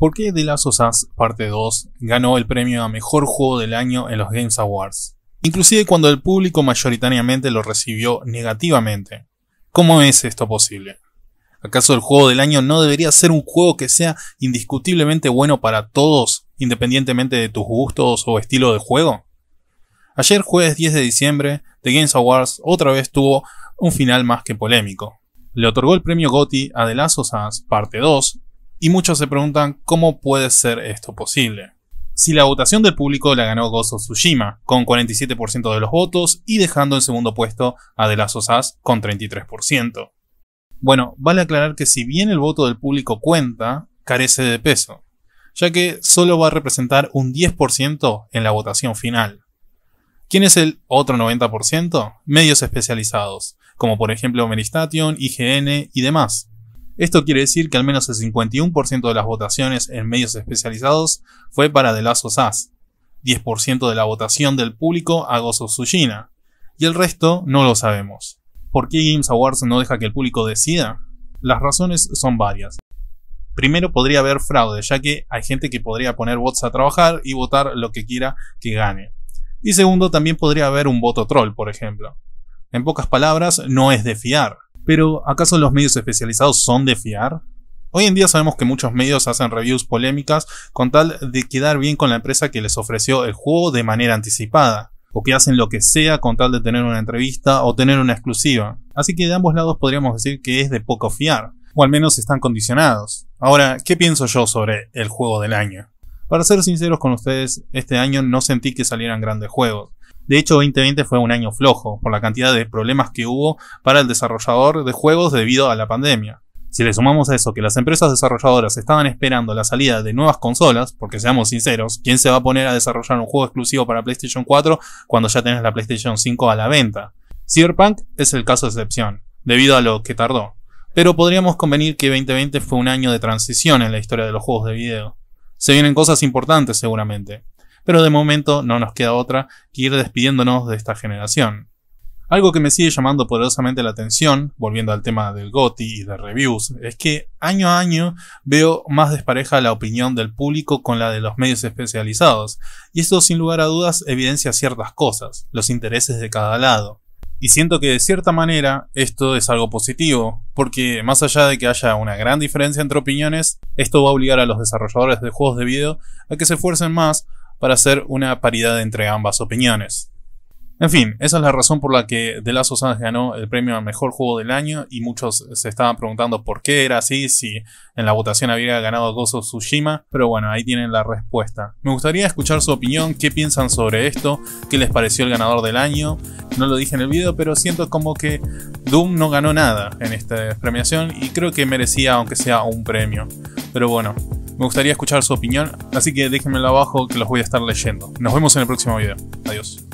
por qué The Last of Us Parte 2 ganó el premio a Mejor Juego del Año en los Games Awards, inclusive cuando el público mayoritariamente lo recibió negativamente. ¿Cómo es esto posible? ¿Acaso el juego del año no debería ser un juego que sea indiscutiblemente bueno para todos, independientemente de tus gustos o estilo de juego? Ayer jueves 10 de diciembre, The Games Awards otra vez tuvo un final más que polémico. Le otorgó el premio GOTY a The Last of Us Parte 2 y muchos se preguntan cómo puede ser esto posible. Si la votación del público la ganó Gozo Tsushima, con 47% de los votos y dejando en segundo puesto a The con 33%. Bueno, vale aclarar que si bien el voto del público cuenta, carece de peso, ya que solo va a representar un 10% en la votación final. ¿Quién es el otro 90%? Medios especializados, como por ejemplo Meristation, IGN y demás, esto quiere decir que al menos el 51% de las votaciones en medios especializados fue para The Last of 10% de la votación del público a gozo of y el resto no lo sabemos. ¿Por qué Games Awards no deja que el público decida? Las razones son varias. Primero podría haber fraude, ya que hay gente que podría poner bots a trabajar y votar lo que quiera que gane. Y segundo, también podría haber un voto troll, por ejemplo. En pocas palabras, no es de fiar. Pero, ¿acaso los medios especializados son de fiar? Hoy en día sabemos que muchos medios hacen reviews polémicas con tal de quedar bien con la empresa que les ofreció el juego de manera anticipada, o que hacen lo que sea con tal de tener una entrevista o tener una exclusiva. Así que de ambos lados podríamos decir que es de poco fiar, o al menos están condicionados. Ahora, ¿qué pienso yo sobre el juego del año? Para ser sinceros con ustedes, este año no sentí que salieran grandes juegos. De hecho, 2020 fue un año flojo, por la cantidad de problemas que hubo para el desarrollador de juegos debido a la pandemia. Si le sumamos a eso que las empresas desarrolladoras estaban esperando la salida de nuevas consolas, porque seamos sinceros, ¿quién se va a poner a desarrollar un juego exclusivo para PlayStation 4 cuando ya tenés la PlayStation 5 a la venta? Cyberpunk es el caso de excepción, debido a lo que tardó. Pero podríamos convenir que 2020 fue un año de transición en la historia de los juegos de video. Se vienen cosas importantes seguramente, pero de momento no nos queda otra que ir despidiéndonos de esta generación. Algo que me sigue llamando poderosamente la atención, volviendo al tema del GOTI y de reviews, es que año a año veo más despareja la opinión del público con la de los medios especializados, y esto sin lugar a dudas evidencia ciertas cosas, los intereses de cada lado. Y siento que de cierta manera esto es algo positivo, porque más allá de que haya una gran diferencia entre opiniones, esto va a obligar a los desarrolladores de juegos de video a que se esfuercen más para hacer una paridad entre ambas opiniones. En fin, esa es la razón por la que The Last of ganó el premio al mejor juego del año y muchos se estaban preguntando por qué era así, si en la votación había ganado Gozo Tsushima, pero bueno, ahí tienen la respuesta. Me gustaría escuchar su opinión, qué piensan sobre esto, qué les pareció el ganador del año. No lo dije en el video, pero siento como que Doom no ganó nada en esta premiación y creo que merecía aunque sea un premio. Pero bueno, me gustaría escuchar su opinión, así que déjenmelo abajo que los voy a estar leyendo. Nos vemos en el próximo video. Adiós.